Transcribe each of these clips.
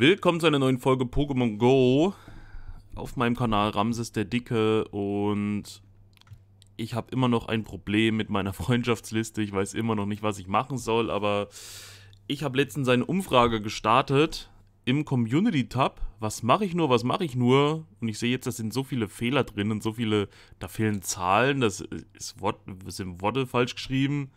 Willkommen zu einer neuen Folge Pokémon Go auf meinem Kanal Ramses der Dicke und ich habe immer noch ein Problem mit meiner Freundschaftsliste. Ich weiß immer noch nicht, was ich machen soll, aber ich habe letztens eine Umfrage gestartet im Community-Tab. Was mache ich nur, was mache ich nur? Und ich sehe jetzt, da sind so viele Fehler drin und so viele, da fehlen Zahlen, das ist, ist sind Worte falsch geschrieben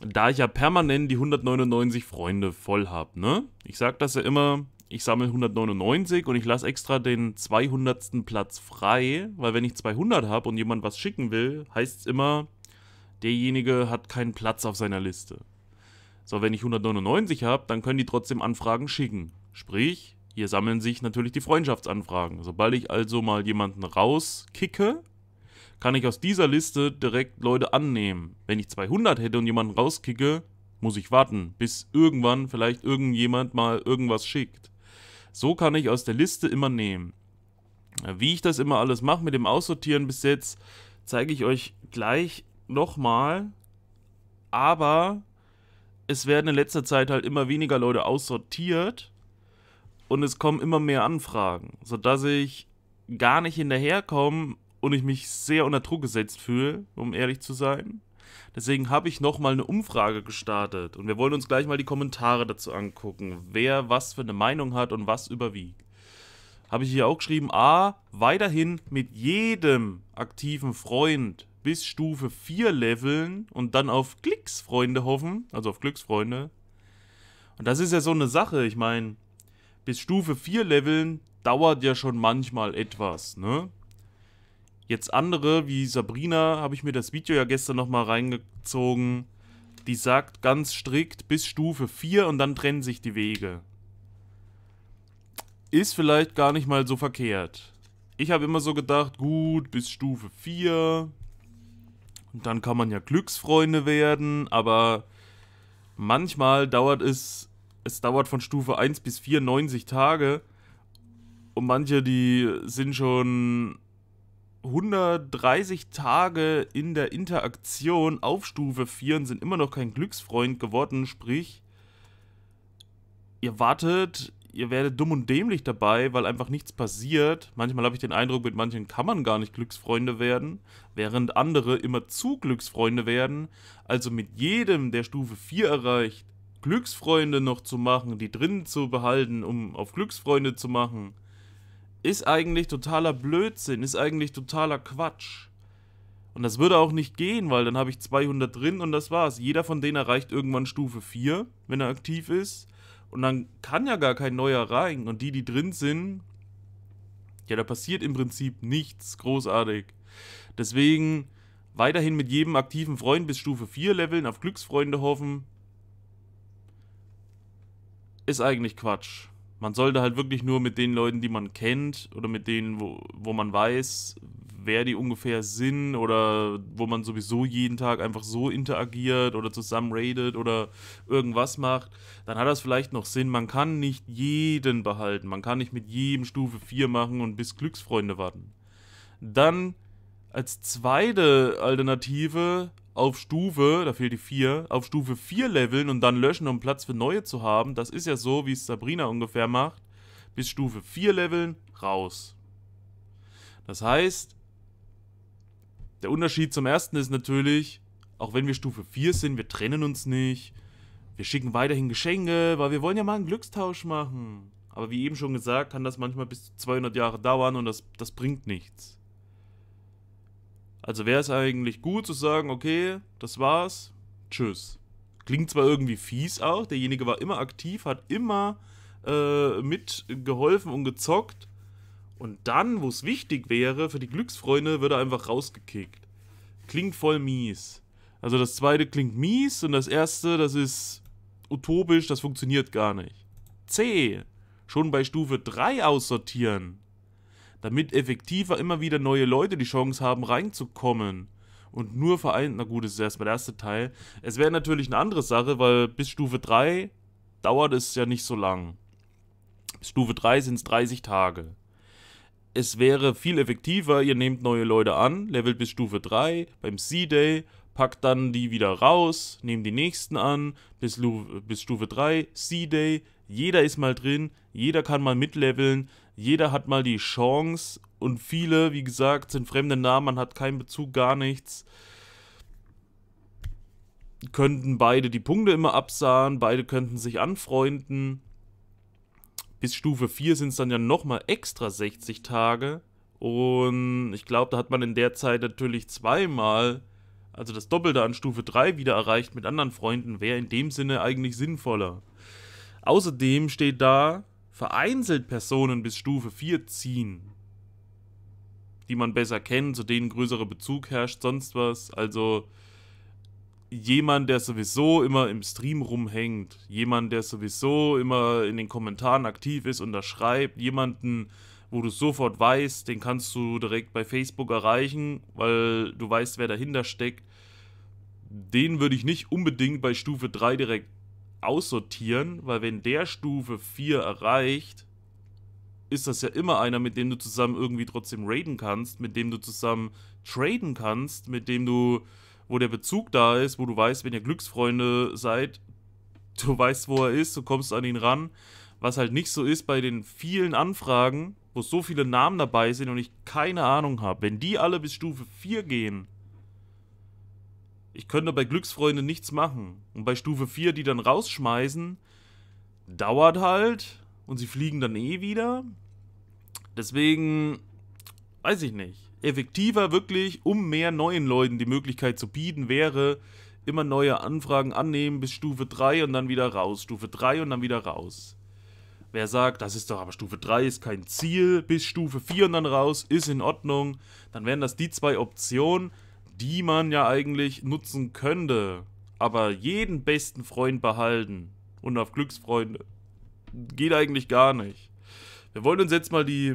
da ich ja permanent die 199 Freunde voll habe, ne? Ich sag das ja immer, ich sammle 199 und ich lasse extra den 200. Platz frei, weil wenn ich 200 habe und jemand was schicken will, heißt es immer, derjenige hat keinen Platz auf seiner Liste. So, wenn ich 199 habe, dann können die trotzdem Anfragen schicken. Sprich, hier sammeln sich natürlich die Freundschaftsanfragen. Sobald ich also mal jemanden rauskicke, kann ich aus dieser Liste direkt Leute annehmen. Wenn ich 200 hätte und jemanden rauskicke, muss ich warten, bis irgendwann vielleicht irgendjemand mal irgendwas schickt. So kann ich aus der Liste immer nehmen. Äh, wie ich das immer alles mache mit dem Aussortieren bis jetzt, zeige ich euch gleich nochmal. Aber es werden in letzter Zeit halt immer weniger Leute aussortiert und es kommen immer mehr Anfragen, sodass ich gar nicht hinterherkomme, und ich mich sehr unter Druck gesetzt fühle, um ehrlich zu sein. Deswegen habe ich nochmal eine Umfrage gestartet und wir wollen uns gleich mal die Kommentare dazu angucken, wer was für eine Meinung hat und was überwiegt. Habe ich hier auch geschrieben, A, weiterhin mit jedem aktiven Freund bis Stufe 4 leveln und dann auf Klicksfreunde hoffen, also auf Glücksfreunde. Und das ist ja so eine Sache, ich meine, bis Stufe 4 leveln dauert ja schon manchmal etwas, ne? Jetzt andere, wie Sabrina, habe ich mir das Video ja gestern nochmal reingezogen. Die sagt ganz strikt bis Stufe 4 und dann trennen sich die Wege. Ist vielleicht gar nicht mal so verkehrt. Ich habe immer so gedacht, gut, bis Stufe 4. Und dann kann man ja Glücksfreunde werden, aber manchmal dauert es, es dauert von Stufe 1 bis 4 90 Tage. Und manche, die sind schon 130 Tage in der Interaktion auf Stufe 4 und sind immer noch kein Glücksfreund geworden. Sprich, ihr wartet, ihr werdet dumm und dämlich dabei, weil einfach nichts passiert. Manchmal habe ich den Eindruck, mit manchen kann man gar nicht Glücksfreunde werden, während andere immer zu Glücksfreunde werden. Also mit jedem, der Stufe 4 erreicht, Glücksfreunde noch zu machen, die drin zu behalten, um auf Glücksfreunde zu machen – ist eigentlich totaler Blödsinn, ist eigentlich totaler Quatsch. Und das würde auch nicht gehen, weil dann habe ich 200 drin und das war's. Jeder von denen erreicht irgendwann Stufe 4, wenn er aktiv ist. Und dann kann ja gar kein neuer rein. Und die, die drin sind, ja, da passiert im Prinzip nichts großartig. Deswegen weiterhin mit jedem aktiven Freund bis Stufe 4 leveln, auf Glücksfreunde hoffen. Ist eigentlich Quatsch man sollte halt wirklich nur mit den Leuten, die man kennt oder mit denen, wo, wo man weiß, wer die ungefähr sind oder wo man sowieso jeden Tag einfach so interagiert oder zusammen raidet oder irgendwas macht, dann hat das vielleicht noch Sinn. Man kann nicht jeden behalten. Man kann nicht mit jedem Stufe 4 machen und bis Glücksfreunde warten. Dann als zweite Alternative auf Stufe, da fehlt die 4, auf Stufe 4 leveln und dann löschen, um Platz für neue zu haben. Das ist ja so, wie es Sabrina ungefähr macht. Bis Stufe 4 leveln, raus. Das heißt, der Unterschied zum ersten ist natürlich, auch wenn wir Stufe 4 sind, wir trennen uns nicht. Wir schicken weiterhin Geschenke, weil wir wollen ja mal einen Glückstausch machen. Aber wie eben schon gesagt, kann das manchmal bis zu 200 Jahre dauern und das, das bringt nichts. Also wäre es eigentlich gut zu sagen, okay, das war's, tschüss. Klingt zwar irgendwie fies auch, derjenige war immer aktiv, hat immer äh, mitgeholfen und gezockt. Und dann, wo es wichtig wäre, für die Glücksfreunde, wird er einfach rausgekickt. Klingt voll mies. Also das zweite klingt mies und das erste, das ist utopisch, das funktioniert gar nicht. C. Schon bei Stufe 3 aussortieren damit effektiver immer wieder neue Leute die Chance haben, reinzukommen. Und nur vereint, na gut, das ist erstmal der erste Teil. Es wäre natürlich eine andere Sache, weil bis Stufe 3 dauert es ja nicht so lang. Bis Stufe 3 sind es 30 Tage. Es wäre viel effektiver, ihr nehmt neue Leute an, levelt bis Stufe 3 beim C-Day, packt dann die wieder raus, nehmt die nächsten an, bis, bis Stufe 3, C-Day, jeder ist mal drin, jeder kann mal mitleveln, jeder hat mal die Chance und viele, wie gesagt, sind fremde Namen, man hat keinen Bezug, gar nichts. Könnten beide die Punkte immer absahen, beide könnten sich anfreunden. Bis Stufe 4 sind es dann ja nochmal extra 60 Tage. Und ich glaube, da hat man in der Zeit natürlich zweimal, also das Doppelte an Stufe 3 wieder erreicht mit anderen Freunden, wäre in dem Sinne eigentlich sinnvoller. Außerdem steht da, vereinzelt Personen bis Stufe 4 ziehen, die man besser kennt, zu denen größerer Bezug herrscht, sonst was. Also jemand, der sowieso immer im Stream rumhängt, jemand, der sowieso immer in den Kommentaren aktiv ist und da schreibt, jemanden, wo du sofort weißt, den kannst du direkt bei Facebook erreichen, weil du weißt, wer dahinter steckt. Den würde ich nicht unbedingt bei Stufe 3 direkt aussortieren, weil wenn der Stufe 4 erreicht, ist das ja immer einer, mit dem du zusammen irgendwie trotzdem raiden kannst, mit dem du zusammen traden kannst, mit dem du, wo der Bezug da ist, wo du weißt, wenn ihr Glücksfreunde seid, du weißt, wo er ist, du kommst an ihn ran. Was halt nicht so ist bei den vielen Anfragen, wo so viele Namen dabei sind und ich keine Ahnung habe. Wenn die alle bis Stufe 4 gehen, ich könnte bei Glücksfreunde nichts machen. Und bei Stufe 4, die dann rausschmeißen, dauert halt. Und sie fliegen dann eh wieder. Deswegen, weiß ich nicht. Effektiver wirklich, um mehr neuen Leuten die Möglichkeit zu bieten, wäre immer neue Anfragen annehmen bis Stufe 3 und dann wieder raus. Stufe 3 und dann wieder raus. Wer sagt, das ist doch aber Stufe 3 ist kein Ziel, bis Stufe 4 und dann raus, ist in Ordnung. Dann wären das die zwei Optionen die man ja eigentlich nutzen könnte. Aber jeden besten Freund behalten und auf Glücksfreunde geht eigentlich gar nicht. Wir wollen uns jetzt mal die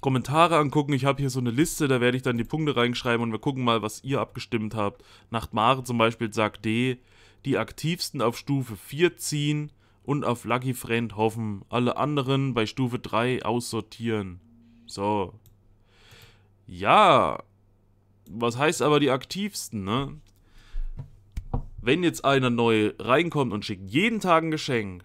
Kommentare angucken. Ich habe hier so eine Liste, da werde ich dann die Punkte reinschreiben und wir gucken mal, was ihr abgestimmt habt. Nachtmare zum Beispiel sagt D, die aktivsten auf Stufe 4 ziehen und auf Lucky Friend hoffen. Alle anderen bei Stufe 3 aussortieren. So. Ja, was heißt aber die aktivsten, ne? Wenn jetzt einer neu reinkommt und schickt jeden Tag ein Geschenk,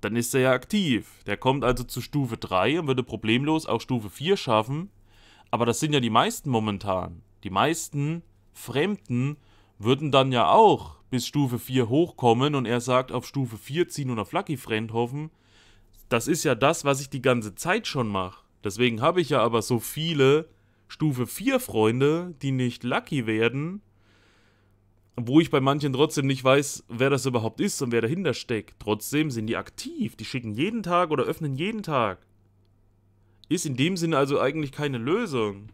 dann ist er ja aktiv. Der kommt also zu Stufe 3 und würde problemlos auch Stufe 4 schaffen. Aber das sind ja die meisten momentan. Die meisten Fremden würden dann ja auch bis Stufe 4 hochkommen und er sagt, auf Stufe 4 ziehen und auf Lucky Friend hoffen. Das ist ja das, was ich die ganze Zeit schon mache. Deswegen habe ich ja aber so viele Stufe 4 Freunde, die nicht lucky werden, wo ich bei manchen trotzdem nicht weiß, wer das überhaupt ist und wer dahinter steckt. Trotzdem sind die aktiv, die schicken jeden Tag oder öffnen jeden Tag. Ist in dem Sinne also eigentlich keine Lösung.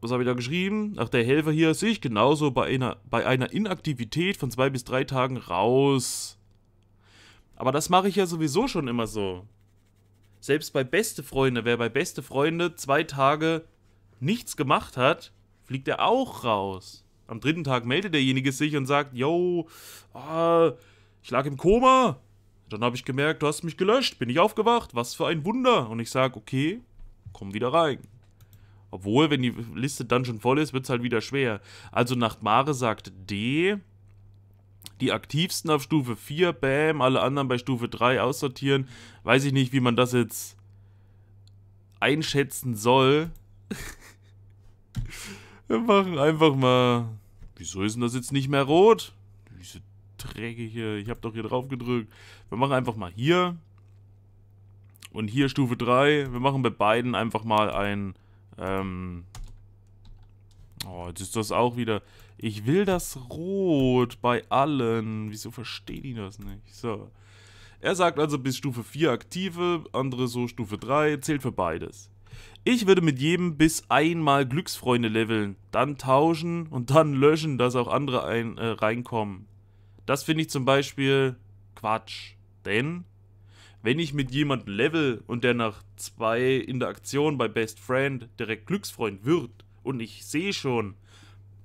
Was habe ich da geschrieben? Ach, der Helfer hier sehe ich genauso bei einer, bei einer Inaktivität von zwei bis drei Tagen raus. Aber das mache ich ja sowieso schon immer so. Selbst bei beste Freunde, wer bei beste Freunde zwei Tage nichts gemacht hat, fliegt er auch raus. Am dritten Tag meldet derjenige sich und sagt, yo, ah, ich lag im Koma. Dann habe ich gemerkt, du hast mich gelöscht, bin ich aufgewacht, was für ein Wunder. Und ich sage, okay, komm wieder rein. Obwohl, wenn die Liste dann schon voll ist, wird es halt wieder schwer. Also nach Mare sagt D, die aktivsten auf Stufe 4, bam, alle anderen bei Stufe 3 aussortieren. Weiß ich nicht, wie man das jetzt einschätzen soll. Wir machen einfach mal... Wieso ist denn das jetzt nicht mehr rot? Diese Träge hier, ich habe doch hier drauf gedrückt. Wir machen einfach mal hier. Und hier Stufe 3. Wir machen bei beiden einfach mal ein... Ähm, oh, jetzt ist das auch wieder... Ich will das Rot bei allen. Wieso verstehen die das nicht? So. Er sagt also bis Stufe 4 aktive, andere so Stufe 3, zählt für beides. Ich würde mit jedem bis einmal Glücksfreunde leveln, dann tauschen und dann löschen, dass auch andere ein, äh, reinkommen. Das finde ich zum Beispiel Quatsch. Denn wenn ich mit jemandem level und der nach zwei Interaktionen bei Best Friend direkt Glücksfreund wird und ich sehe schon,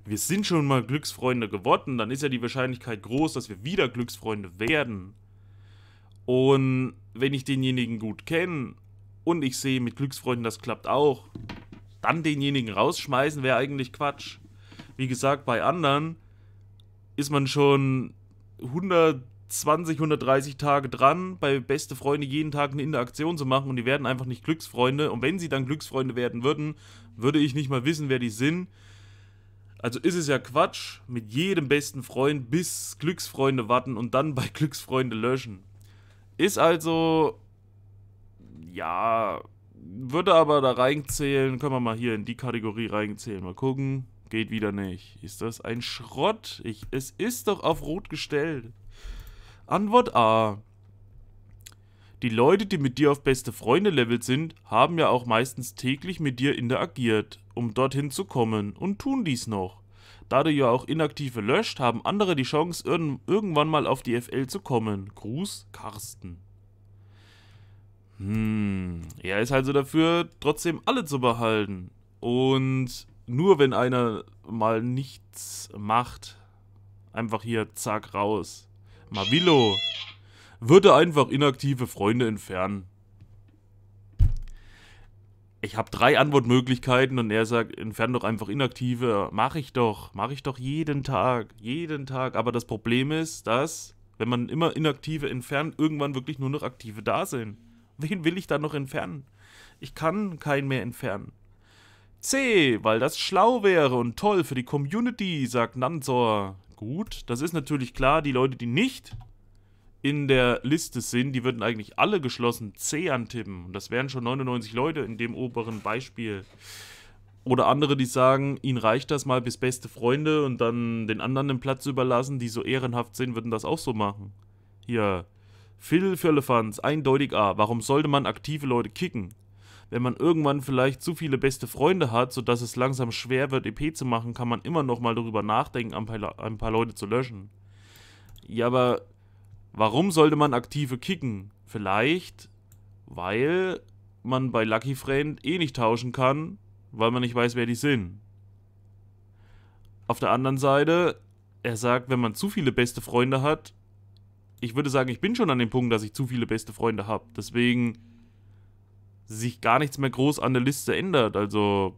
wir sind schon mal Glücksfreunde geworden, dann ist ja die Wahrscheinlichkeit groß, dass wir wieder Glücksfreunde werden. Und wenn ich denjenigen gut kenne und ich sehe mit Glücksfreunden, das klappt auch, dann denjenigen rausschmeißen wäre eigentlich Quatsch. Wie gesagt, bei anderen ist man schon 120, 130 Tage dran, bei beste Freunde jeden Tag eine Interaktion zu machen und die werden einfach nicht Glücksfreunde. Und wenn sie dann Glücksfreunde werden würden, würde ich nicht mal wissen, wer die sind. Also ist es ja Quatsch, mit jedem besten Freund bis Glücksfreunde warten und dann bei Glücksfreunde löschen. Ist also. Ja. Würde aber da reinzählen. Können wir mal hier in die Kategorie reinzählen. Mal gucken. Geht wieder nicht. Ist das ein Schrott? Ich, es ist doch auf Rot gestellt. Antwort A. Die Leute, die mit dir auf beste Freunde-Level sind, haben ja auch meistens täglich mit dir interagiert, um dorthin zu kommen und tun dies noch. Da du ja auch Inaktive löscht, haben andere die Chance, irgendwann mal auf die FL zu kommen. Gruß, Carsten. Hm, er ist also dafür, trotzdem alle zu behalten. Und nur wenn einer mal nichts macht, einfach hier zack raus. Mavillo. Würde einfach inaktive Freunde entfernen. Ich habe drei Antwortmöglichkeiten und er sagt, entferne doch einfach inaktive. Mache ich doch, mache ich doch jeden Tag, jeden Tag. Aber das Problem ist, dass, wenn man immer inaktive entfernt, irgendwann wirklich nur noch aktive da sind. Wen will ich dann noch entfernen? Ich kann keinen mehr entfernen. C, weil das schlau wäre und toll für die Community, sagt Nansor. Gut, das ist natürlich klar, die Leute, die nicht in der Liste sind, die würden eigentlich alle geschlossen C antippen. Und das wären schon 99 Leute in dem oberen Beispiel. Oder andere, die sagen, ihnen reicht das mal bis beste Freunde und dann den anderen den Platz überlassen, die so ehrenhaft sind, würden das auch so machen. Hier, Phil Firlefanz, eindeutig A. Warum sollte man aktive Leute kicken? Wenn man irgendwann vielleicht zu viele beste Freunde hat, sodass es langsam schwer wird, EP zu machen, kann man immer noch mal darüber nachdenken, ein paar, ein paar Leute zu löschen. Ja, aber Warum sollte man aktive kicken? Vielleicht, weil man bei Lucky Friend eh nicht tauschen kann, weil man nicht weiß, wer die sind. Auf der anderen Seite, er sagt, wenn man zu viele beste Freunde hat, ich würde sagen, ich bin schon an dem Punkt, dass ich zu viele beste Freunde habe. Deswegen sich gar nichts mehr groß an der Liste ändert. Also,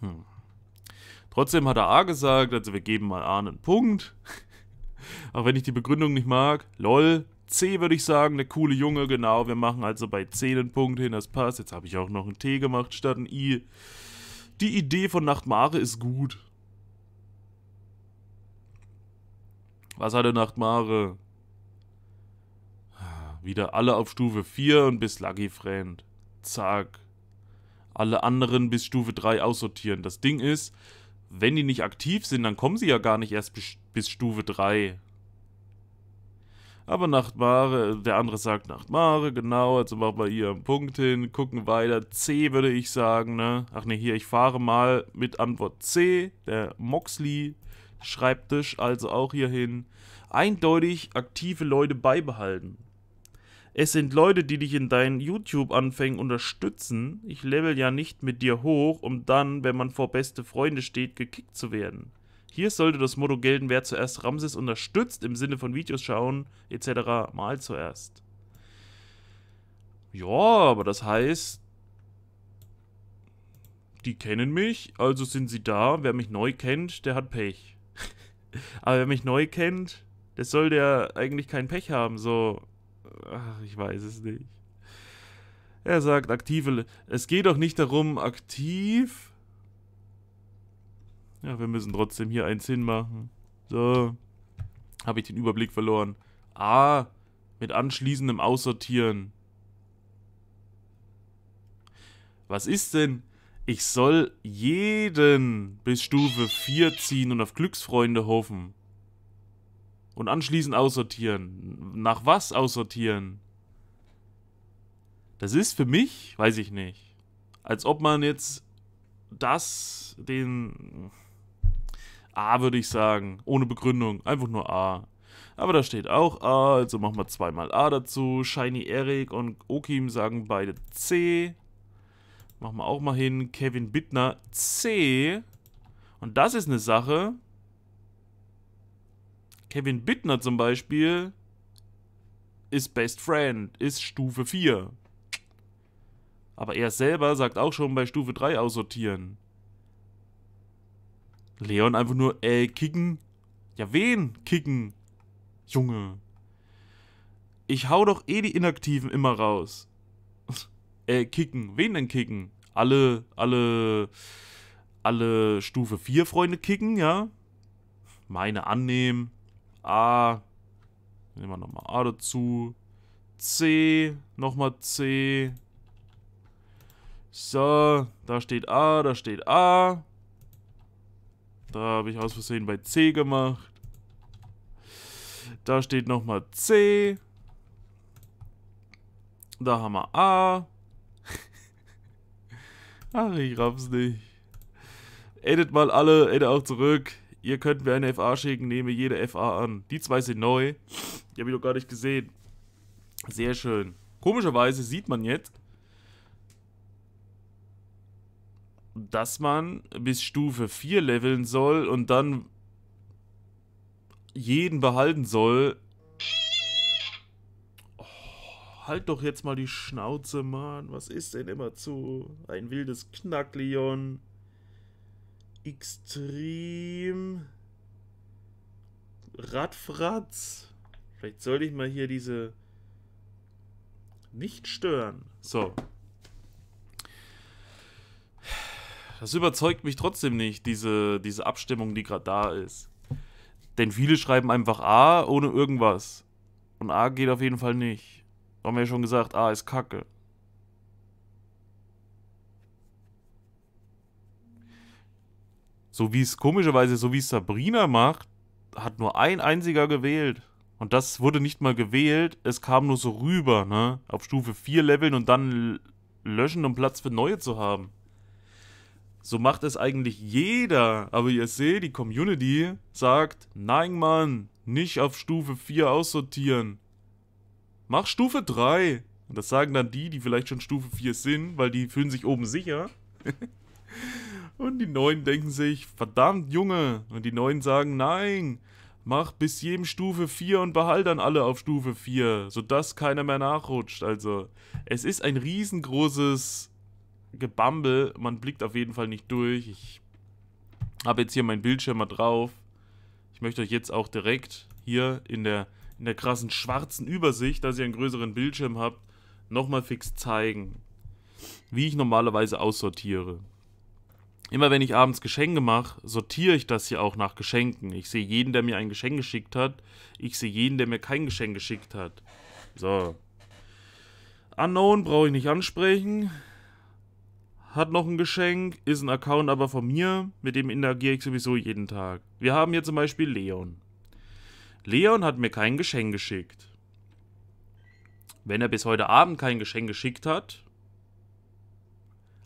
hm. Trotzdem hat er A gesagt, also wir geben mal A einen Punkt. Auch wenn ich die Begründung nicht mag. Lol. C würde ich sagen, der coole Junge, genau. Wir machen also bei C einen Punkt hin, das passt. Jetzt habe ich auch noch ein T gemacht statt ein I. Die Idee von Nachtmare ist gut. Was hatte Nachtmare? Wieder alle auf Stufe 4 und bis Lucky Friend. Zack. Alle anderen bis Stufe 3 aussortieren. Das Ding ist, wenn die nicht aktiv sind, dann kommen sie ja gar nicht erst bestimmt bis Stufe 3. Aber Nachtmare, der andere sagt Nachtmare, genau, also machen wir hier einen Punkt hin, gucken weiter. C würde ich sagen, ne? Ach ne, hier, ich fahre mal mit Antwort C, der Moxley Schreibtisch, also auch hier hin. Eindeutig aktive Leute beibehalten. Es sind Leute, die dich in deinen YouTube-Anfängen unterstützen. Ich level ja nicht mit dir hoch, um dann, wenn man vor beste Freunde steht, gekickt zu werden. Hier sollte das Motto gelten, wer zuerst Ramses unterstützt, im Sinne von Videos schauen, etc., mal zuerst. Ja, aber das heißt, die kennen mich, also sind sie da. Wer mich neu kennt, der hat Pech. aber wer mich neu kennt, der soll der eigentlich kein Pech haben, so... Ach, ich weiß es nicht. Er sagt aktive... Es geht doch nicht darum, aktiv ja, wir müssen trotzdem hier eins hinmachen. So. Habe ich den Überblick verloren. Ah, mit anschließendem Aussortieren. Was ist denn? Ich soll jeden bis Stufe 4 ziehen und auf Glücksfreunde hoffen. Und anschließend aussortieren. Nach was aussortieren? Das ist für mich, weiß ich nicht. Als ob man jetzt das, den A, würde ich sagen. Ohne Begründung. Einfach nur A. Aber da steht auch A, also machen wir zweimal A dazu. Shiny Eric und Okim sagen beide C. Machen wir auch mal hin. Kevin Bittner C. Und das ist eine Sache. Kevin Bittner zum Beispiel ist Best Friend, ist Stufe 4. Aber er selber sagt auch schon bei Stufe 3 aussortieren. Leon einfach nur, äh, kicken? Ja, wen kicken? Junge. Ich hau doch eh die Inaktiven immer raus. äh, kicken. Wen denn kicken? Alle, alle, alle Stufe 4 Freunde kicken, ja? Meine annehmen. A. Nehmen wir nochmal A dazu. C. Nochmal C. So, da steht A, da steht A. Da habe ich aus Versehen bei C gemacht. Da steht nochmal C. Da haben wir A. Ach, ich raff's nicht. Edit mal alle, edit auch zurück. Ihr könnt mir eine FA schicken, nehme jede FA an. Die zwei sind neu. Die habe ich noch gar nicht gesehen. Sehr schön. Komischerweise sieht man jetzt, dass man bis Stufe 4 leveln soll und dann jeden behalten soll. Oh, halt doch jetzt mal die Schnauze, Mann. Was ist denn immer zu? Ein wildes Knackleon. Extrem. Radfratz. Vielleicht sollte ich mal hier diese nicht stören. So, das überzeugt mich trotzdem nicht, diese, diese Abstimmung, die gerade da ist. Denn viele schreiben einfach A ohne irgendwas. Und A geht auf jeden Fall nicht. Haben wir ja schon gesagt, A ist Kacke. So wie es komischerweise, so wie es Sabrina macht, hat nur ein einziger gewählt. Und das wurde nicht mal gewählt, es kam nur so rüber, ne? Auf Stufe 4 leveln und dann löschen, um Platz für neue zu haben. So macht es eigentlich jeder. Aber ihr seht, die Community sagt, nein Mann, nicht auf Stufe 4 aussortieren. Mach Stufe 3. Und das sagen dann die, die vielleicht schon Stufe 4 sind, weil die fühlen sich oben sicher. und die Neuen denken sich, verdammt Junge. Und die Neuen sagen, nein, mach bis jedem Stufe 4 und behalt dann alle auf Stufe 4, sodass keiner mehr nachrutscht. Also, es ist ein riesengroßes Gebamble. Man blickt auf jeden Fall nicht durch. Ich habe jetzt hier meinen Bildschirm mal drauf. Ich möchte euch jetzt auch direkt hier in der, in der krassen schwarzen Übersicht, dass ihr einen größeren Bildschirm habt, nochmal fix zeigen, wie ich normalerweise aussortiere. Immer wenn ich abends Geschenke mache, sortiere ich das hier auch nach Geschenken. Ich sehe jeden, der mir ein Geschenk geschickt hat. Ich sehe jeden, der mir kein Geschenk geschickt hat. So. Unknown brauche ich nicht ansprechen hat noch ein Geschenk, ist ein Account aber von mir, mit dem interagiere ich sowieso jeden Tag. Wir haben hier zum Beispiel Leon. Leon hat mir kein Geschenk geschickt. Wenn er bis heute Abend kein Geschenk geschickt hat,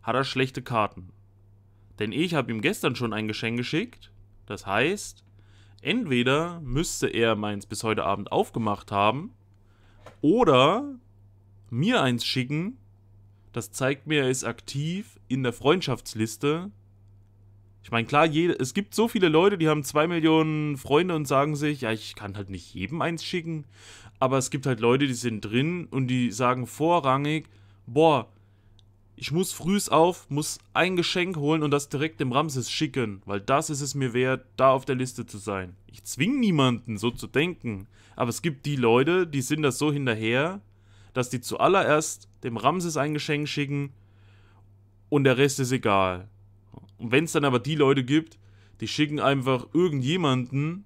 hat er schlechte Karten. Denn ich habe ihm gestern schon ein Geschenk geschickt. Das heißt, entweder müsste er meins bis heute Abend aufgemacht haben oder mir eins schicken, das zeigt mir, er ist aktiv in der Freundschaftsliste. Ich meine, klar, jede, es gibt so viele Leute, die haben zwei Millionen Freunde und sagen sich, ja, ich kann halt nicht jedem eins schicken. Aber es gibt halt Leute, die sind drin und die sagen vorrangig, boah, ich muss frühs auf, muss ein Geschenk holen und das direkt dem Ramses schicken, weil das ist es mir wert, da auf der Liste zu sein. Ich zwinge niemanden, so zu denken. Aber es gibt die Leute, die sind das so hinterher, dass die zuallererst dem Ramses ein Geschenk schicken und der Rest ist egal. Und wenn es dann aber die Leute gibt, die schicken einfach irgendjemanden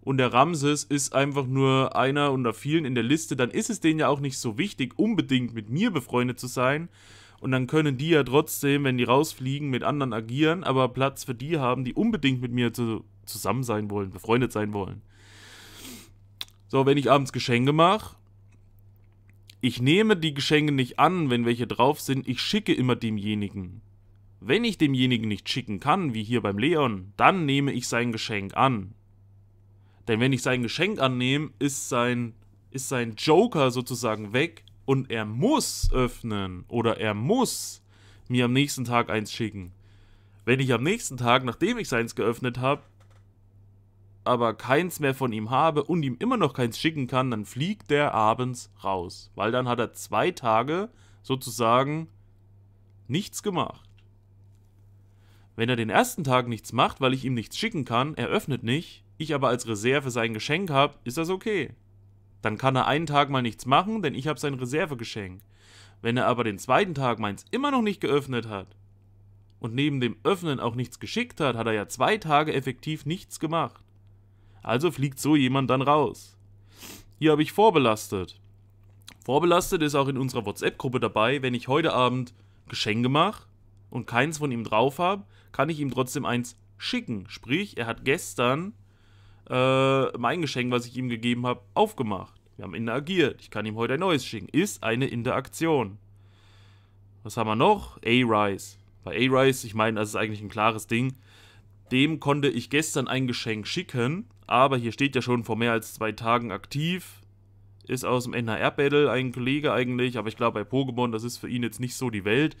und der Ramses ist einfach nur einer unter vielen in der Liste, dann ist es denen ja auch nicht so wichtig, unbedingt mit mir befreundet zu sein. Und dann können die ja trotzdem, wenn die rausfliegen, mit anderen agieren, aber Platz für die haben, die unbedingt mit mir zu, zusammen sein wollen, befreundet sein wollen. So, wenn ich abends Geschenke mache, ich nehme die Geschenke nicht an, wenn welche drauf sind, ich schicke immer demjenigen. Wenn ich demjenigen nicht schicken kann, wie hier beim Leon, dann nehme ich sein Geschenk an. Denn wenn ich sein Geschenk annehme, ist sein, ist sein Joker sozusagen weg und er muss öffnen oder er muss mir am nächsten Tag eins schicken. Wenn ich am nächsten Tag, nachdem ich seins geöffnet habe, aber keins mehr von ihm habe und ihm immer noch keins schicken kann, dann fliegt der abends raus. Weil dann hat er zwei Tage sozusagen nichts gemacht. Wenn er den ersten Tag nichts macht, weil ich ihm nichts schicken kann, er öffnet nicht, ich aber als Reserve sein Geschenk habe, ist das okay. Dann kann er einen Tag mal nichts machen, denn ich habe sein Reservegeschenk. Wenn er aber den zweiten Tag meins immer noch nicht geöffnet hat und neben dem Öffnen auch nichts geschickt hat, hat er ja zwei Tage effektiv nichts gemacht. Also fliegt so jemand dann raus. Hier habe ich vorbelastet. Vorbelastet ist auch in unserer WhatsApp-Gruppe dabei. Wenn ich heute Abend Geschenke mache und keins von ihm drauf habe, kann ich ihm trotzdem eins schicken. Sprich, er hat gestern äh, mein Geschenk, was ich ihm gegeben habe, aufgemacht. Wir haben interagiert. Ich kann ihm heute ein neues schicken. Ist eine Interaktion. Was haben wir noch? A-Rise. Bei A-Rise, ich meine, das ist eigentlich ein klares Ding. Dem konnte ich gestern ein Geschenk schicken aber hier steht ja schon vor mehr als zwei Tagen aktiv. Ist aus dem NHR-Battle ein Kollege eigentlich, aber ich glaube bei Pokémon, das ist für ihn jetzt nicht so die Welt.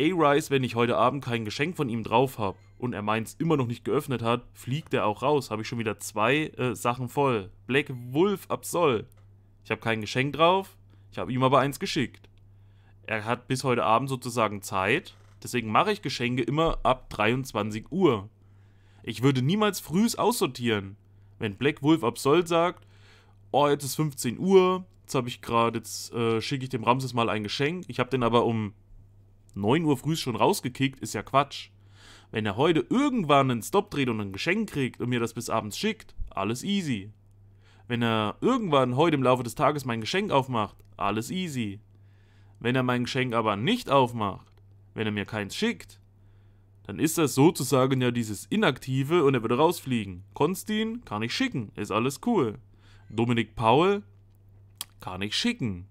A-Rise, wenn ich heute Abend kein Geschenk von ihm drauf habe und er meins immer noch nicht geöffnet hat, fliegt er auch raus. Habe ich schon wieder zwei äh, Sachen voll. Black Wolf Absol. Ich habe kein Geschenk drauf, ich habe ihm aber eins geschickt. Er hat bis heute Abend sozusagen Zeit, deswegen mache ich Geschenke immer ab 23 Uhr. Ich würde niemals frühs aussortieren. Wenn Black Wolf Absol sagt, oh, jetzt ist 15 Uhr, jetzt habe ich gerade, jetzt äh, schicke ich dem Ramses mal ein Geschenk, ich habe den aber um 9 Uhr früh schon rausgekickt, ist ja Quatsch. Wenn er heute irgendwann einen Stop dreht und ein Geschenk kriegt und mir das bis abends schickt, alles easy. Wenn er irgendwann heute im Laufe des Tages mein Geschenk aufmacht, alles easy. Wenn er mein Geschenk aber nicht aufmacht, wenn er mir keins schickt, dann ist das sozusagen ja dieses Inaktive und er würde rausfliegen. Konstin kann ich schicken, ist alles cool. Dominik Paul kann ich schicken.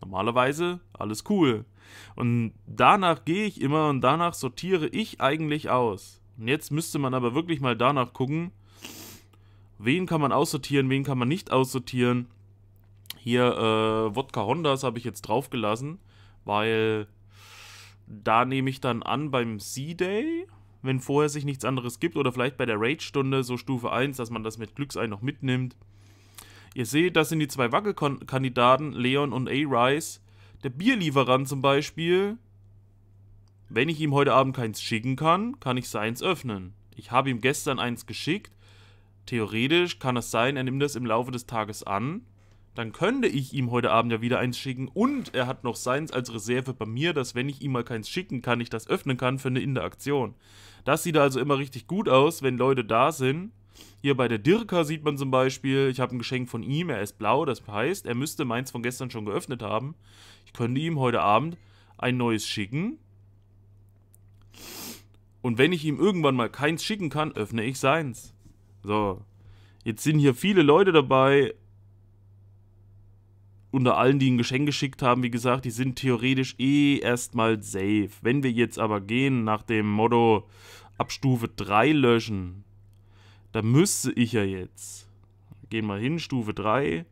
Normalerweise alles cool. Und danach gehe ich immer und danach sortiere ich eigentlich aus. Und jetzt müsste man aber wirklich mal danach gucken, wen kann man aussortieren, wen kann man nicht aussortieren. Hier, äh, Wodka Hondas habe ich jetzt draufgelassen, weil da nehme ich dann an beim C-Day, wenn vorher sich nichts anderes gibt, oder vielleicht bei der rage stunde so Stufe 1, dass man das mit Glücksein noch mitnimmt. Ihr seht, das sind die zwei Wackelkandidaten, Leon und A-Rice. Der Bierlieferant zum Beispiel. Wenn ich ihm heute Abend keins schicken kann, kann ich seins öffnen. Ich habe ihm gestern eins geschickt. Theoretisch kann es sein, er nimmt das im Laufe des Tages an dann könnte ich ihm heute Abend ja wieder eins schicken und er hat noch seins als Reserve bei mir, dass wenn ich ihm mal keins schicken kann, ich das öffnen kann für eine Interaktion. Das sieht also immer richtig gut aus, wenn Leute da sind. Hier bei der Dirka sieht man zum Beispiel, ich habe ein Geschenk von ihm, er ist blau, das heißt, er müsste meins von gestern schon geöffnet haben. Ich könnte ihm heute Abend ein neues schicken. Und wenn ich ihm irgendwann mal keins schicken kann, öffne ich seins. So, Jetzt sind hier viele Leute dabei, unter allen, die ein Geschenk geschickt haben, wie gesagt, die sind theoretisch eh erstmal safe. Wenn wir jetzt aber gehen nach dem Motto ab Stufe 3 löschen, dann müsste ich ja jetzt. Gehen wir hin, Stufe 3.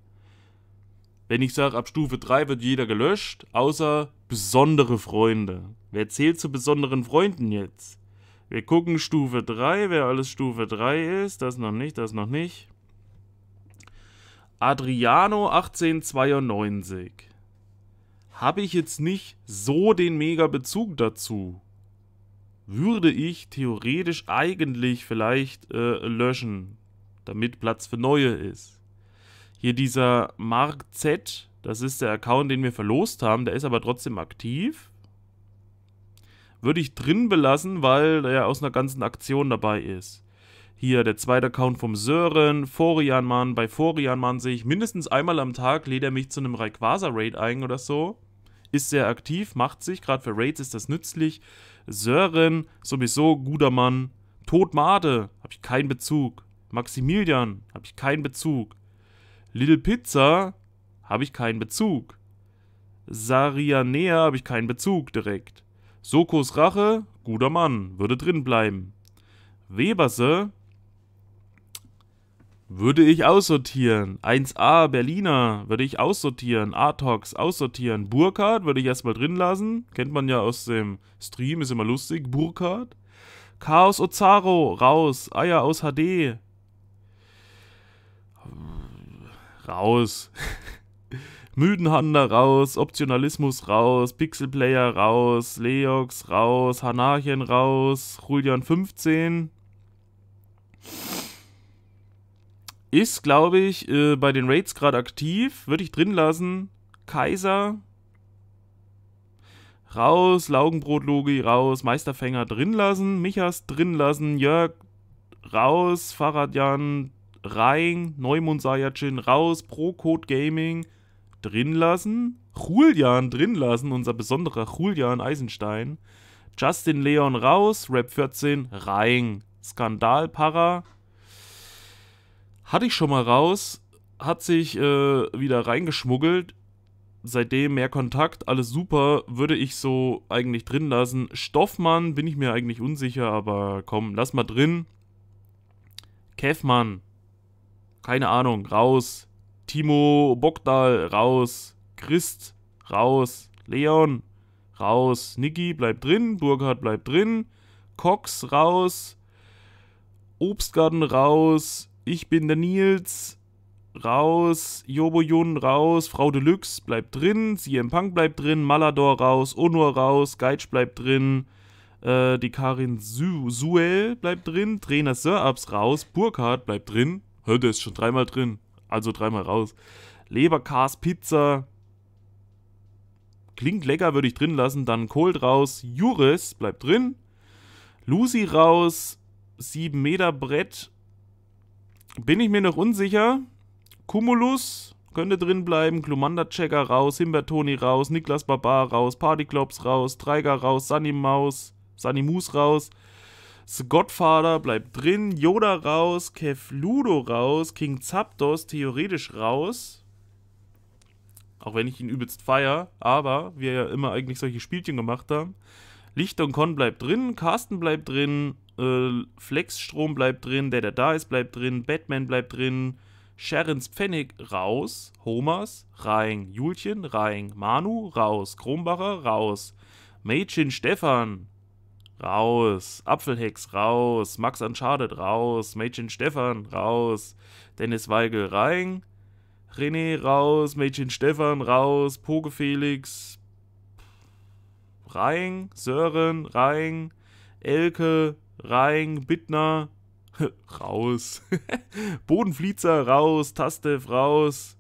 Wenn ich sage, ab Stufe 3 wird jeder gelöscht, außer besondere Freunde. Wer zählt zu besonderen Freunden jetzt? Wir gucken Stufe 3, wer alles Stufe 3 ist. Das noch nicht, das noch nicht. Adriano 1892. Habe ich jetzt nicht so den mega Bezug dazu? Würde ich theoretisch eigentlich vielleicht äh, löschen, damit Platz für neue ist. Hier dieser Mark Z, das ist der Account, den wir verlost haben, der ist aber trotzdem aktiv. Würde ich drin belassen, weil er aus einer ganzen Aktion dabei ist. Hier der zweite Account vom Sören, Forianmann. Bei Forianmann sehe ich mindestens einmal am Tag, lädt er mich zu einem Rayquaza-Raid ein oder so. Ist sehr aktiv, macht sich, gerade für Raids ist das nützlich. Sören, sowieso guter Mann. Todmade, habe ich keinen Bezug. Maximilian, habe ich keinen Bezug. Little Pizza, habe ich keinen Bezug. Sarianea, habe ich keinen Bezug direkt. Sokos Rache, guter Mann, würde drin bleiben. Weberse, würde ich aussortieren. 1a Berliner würde ich aussortieren. Atox aussortieren. Burkhardt würde ich erstmal drin lassen. Kennt man ja aus dem Stream, ist immer lustig. Burkhardt. Chaos Ozaro raus. Eier aus HD. Raus. Müdenhander raus, Optionalismus raus, Pixelplayer raus, Leox raus, Hanarchen raus, Julian 15. Ist, glaube ich, äh, bei den Raids gerade aktiv. Würde ich drin lassen. Kaiser. Raus. Laugenbrot-Logi raus. Meisterfänger drin lassen. Michas drin lassen. Jörg raus. Fahrradjan rein. Neumund Sayajin raus. Procode Gaming drin lassen. Julian drin lassen. Unser besonderer Julian Eisenstein. Justin Leon raus. Rap 14 rein. Skandal Para. Hatte ich schon mal raus, hat sich äh, wieder reingeschmuggelt. Seitdem mehr Kontakt, alles super, würde ich so eigentlich drin lassen. Stoffmann bin ich mir eigentlich unsicher, aber komm, lass mal drin. Kevmann, keine Ahnung, raus. Timo Bogdal, raus. Christ, raus. Leon, raus. Niki bleibt drin. Burkhardt bleibt drin. Cox, raus. Obstgarten, raus. Ich bin der Nils. Raus. Jobo Jun raus. Frau Deluxe bleibt drin. CM Punk bleibt drin. Malador raus. Onur raus. Geitsch bleibt drin. Äh, die Karin Su Suel bleibt drin. Trainer Sir-Ups raus. Burkhardt bleibt drin. Hör, der ist schon dreimal drin. Also dreimal raus. Leberkas Pizza. Klingt lecker, würde ich drin lassen. Dann Cold raus. Juris bleibt drin. Lucy raus. 7 Meter Brett bin ich mir noch unsicher. Cumulus könnte drin bleiben. glumanda checker raus, Himbertoni raus, Niklas Barbar raus, Partyklops raus, Treiger raus, Sunny Maus, Sunny Moose raus. The Godfather bleibt drin, Yoda raus, Kev Ludo raus, King Zapdos theoretisch raus. Auch wenn ich ihn übelst feier, aber wir ja immer eigentlich solche Spielchen gemacht haben. Licht und Con bleibt drin, Carsten bleibt drin, äh, Flexstrom bleibt drin, der, der da ist, bleibt drin, Batman bleibt drin, Sharons Pfennig raus, Homers rein, Julchen rein, Manu raus, Kronbacher raus, Mädchen Stefan raus, Apfelhex raus, Max Uncharted raus, Mädchen Stefan raus, Dennis Weigel rein, René raus, Mädchen Stefan raus, Poge Felix, Rein, Sören, Rein, Elke, Rein, Bittner, raus. Bodenfliezer raus, Tastev raus.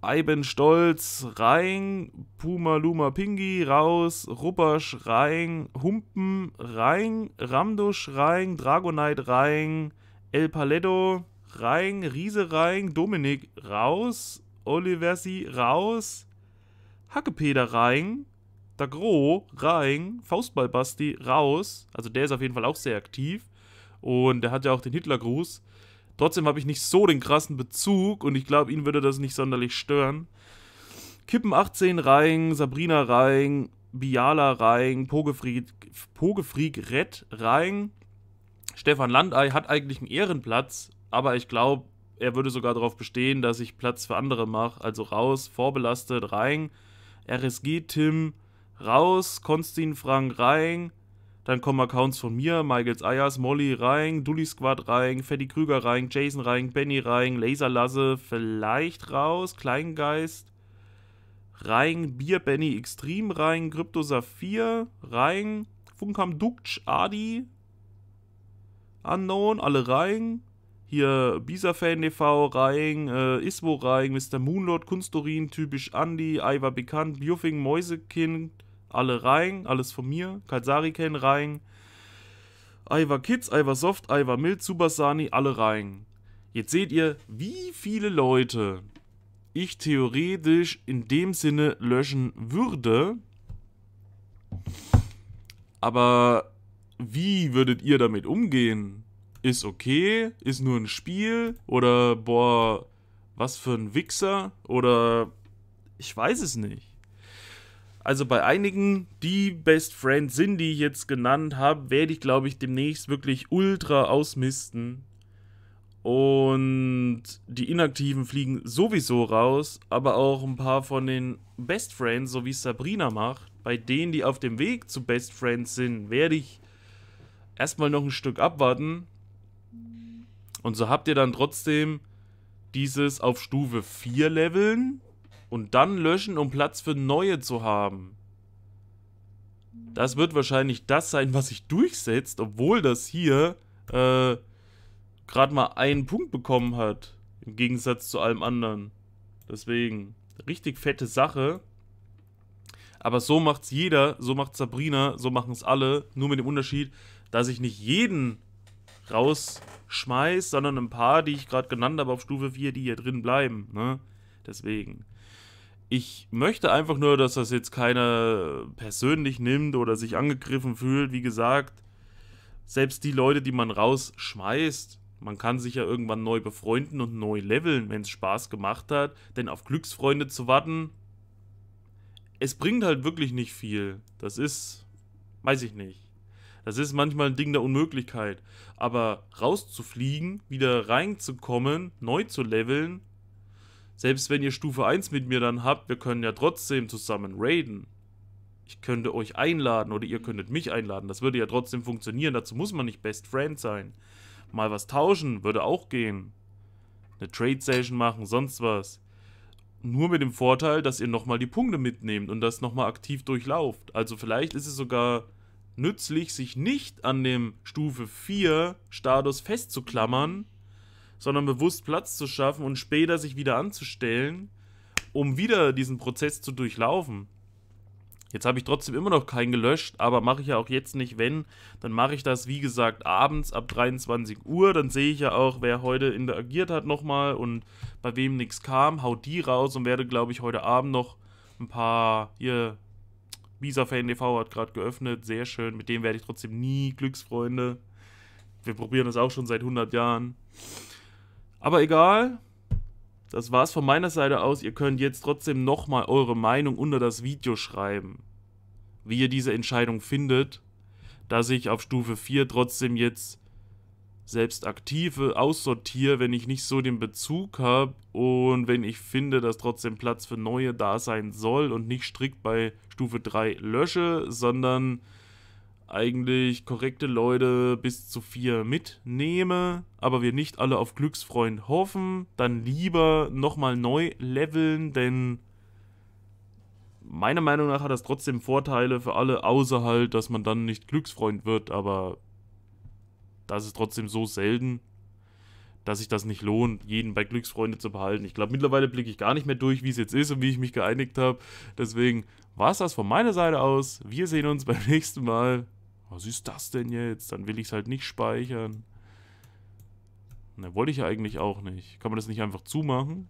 Eiben Stolz, Reing, Puma Luma Pingi, raus, Ruppersch, rein, Humpen, rein, Ramdusch, rein, Dragonite, rein, El Paletto, rein, Riese, rein, Dominik, raus, Oliversi, raus, Hackepeder, rein, Dagro, rein, Faustball-Basti raus. Also der ist auf jeden Fall auch sehr aktiv. Und der hat ja auch den Hitlergruß. Trotzdem habe ich nicht so den krassen Bezug und ich glaube, ihn würde das nicht sonderlich stören. Kippen 18 rein, Sabrina rein, Biala rein, Pogefried, Pogefried Red rein. Stefan Landei hat eigentlich einen Ehrenplatz, aber ich glaube, er würde sogar darauf bestehen, dass ich Platz für andere mache. Also raus, vorbelastet, rein. RSG Tim, raus, Konstin Frank rein, dann kommen Accounts von mir, Michaels Ayers, Molly rein, Dully Squad rein, Freddy Krüger rein, Jason rein, Benny rein, Laser Lasse vielleicht raus, Kleingeist rein, Bier Benny Extreme rein, Krypto Saphir rein, Funkam Duktsch, Adi, Unknown, alle rein. Hier Bisafan TV, rein, äh, Iswo rein, Mr. Moonlord, Kunsturin, typisch Andy, Ivar Bekannt, Biofing, Mäusekind, alle rein, alles von mir. Kalsariken rein. Ivar Kids, Ivar Soft, Ivar Mild, Subasani, alle rein. Jetzt seht ihr, wie viele Leute ich theoretisch in dem Sinne löschen würde. Aber wie würdet ihr damit umgehen? Ist okay? Ist nur ein Spiel? Oder boah, was für ein Wichser? Oder ich weiß es nicht. Also bei einigen, die Best Friends sind, die ich jetzt genannt habe, werde ich, glaube ich, demnächst wirklich ultra ausmisten. Und die Inaktiven fliegen sowieso raus, aber auch ein paar von den Best Friends, so wie Sabrina macht, bei denen, die auf dem Weg zu Best Friends sind, werde ich erstmal noch ein Stück abwarten. Und so habt ihr dann trotzdem dieses auf Stufe 4 Leveln und dann löschen, um Platz für neue zu haben. Das wird wahrscheinlich das sein, was sich durchsetzt, obwohl das hier äh, gerade mal einen Punkt bekommen hat. Im Gegensatz zu allem anderen. Deswegen, richtig fette Sache. Aber so macht's jeder, so macht Sabrina, so machen es alle. Nur mit dem Unterschied, dass ich nicht jeden rausschmeiß, sondern ein paar, die ich gerade genannt habe auf Stufe 4, die hier drin bleiben. Ne? Deswegen ich möchte einfach nur, dass das jetzt keiner persönlich nimmt oder sich angegriffen fühlt. Wie gesagt, selbst die Leute, die man rausschmeißt, man kann sich ja irgendwann neu befreunden und neu leveln, wenn es Spaß gemacht hat. Denn auf Glücksfreunde zu warten, es bringt halt wirklich nicht viel. Das ist, weiß ich nicht. Das ist manchmal ein Ding der Unmöglichkeit. Aber rauszufliegen, wieder reinzukommen, neu zu leveln, selbst wenn ihr Stufe 1 mit mir dann habt, wir können ja trotzdem zusammen raiden. Ich könnte euch einladen oder ihr könntet mich einladen. Das würde ja trotzdem funktionieren. Dazu muss man nicht Best Friend sein. Mal was tauschen, würde auch gehen. Eine Trade Session machen, sonst was. Nur mit dem Vorteil, dass ihr nochmal die Punkte mitnehmt und das nochmal aktiv durchlauft. Also vielleicht ist es sogar nützlich, sich nicht an dem Stufe 4 Status festzuklammern, sondern bewusst Platz zu schaffen und später sich wieder anzustellen, um wieder diesen Prozess zu durchlaufen. Jetzt habe ich trotzdem immer noch keinen gelöscht, aber mache ich ja auch jetzt nicht, wenn. Dann mache ich das, wie gesagt, abends ab 23 Uhr. Dann sehe ich ja auch, wer heute interagiert hat nochmal und bei wem nichts kam. Haut die raus und werde, glaube ich, heute Abend noch ein paar hier. Visa Fan TV hat gerade geöffnet, sehr schön. Mit dem werde ich trotzdem nie Glücksfreunde. Wir probieren das auch schon seit 100 Jahren. Aber egal, das war's von meiner Seite aus. Ihr könnt jetzt trotzdem nochmal eure Meinung unter das Video schreiben, wie ihr diese Entscheidung findet, dass ich auf Stufe 4 trotzdem jetzt selbst aktive aussortiere, wenn ich nicht so den Bezug habe und wenn ich finde, dass trotzdem Platz für neue da sein soll und nicht strikt bei Stufe 3 lösche, sondern eigentlich korrekte Leute bis zu vier mitnehme, aber wir nicht alle auf Glücksfreund hoffen, dann lieber nochmal neu leveln, denn meiner Meinung nach hat das trotzdem Vorteile für alle, außer halt, dass man dann nicht Glücksfreund wird, aber das ist trotzdem so selten, dass sich das nicht lohnt, jeden bei Glücksfreunde zu behalten. Ich glaube, mittlerweile blicke ich gar nicht mehr durch, wie es jetzt ist und wie ich mich geeinigt habe. Deswegen war es das von meiner Seite aus. Wir sehen uns beim nächsten Mal. Was ist das denn jetzt? Dann will ich es halt nicht speichern. Ne, wollte ich ja eigentlich auch nicht. Kann man das nicht einfach zumachen?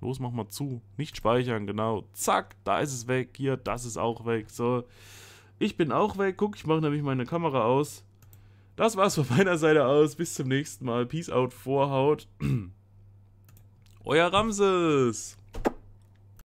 Los, mach mal zu. Nicht speichern, genau. Zack, da ist es weg. Hier, das ist auch weg. So, ich bin auch weg. Guck, ich mache nämlich meine Kamera aus. Das war's von meiner Seite aus. Bis zum nächsten Mal. Peace out, Vorhaut. Euer Ramses.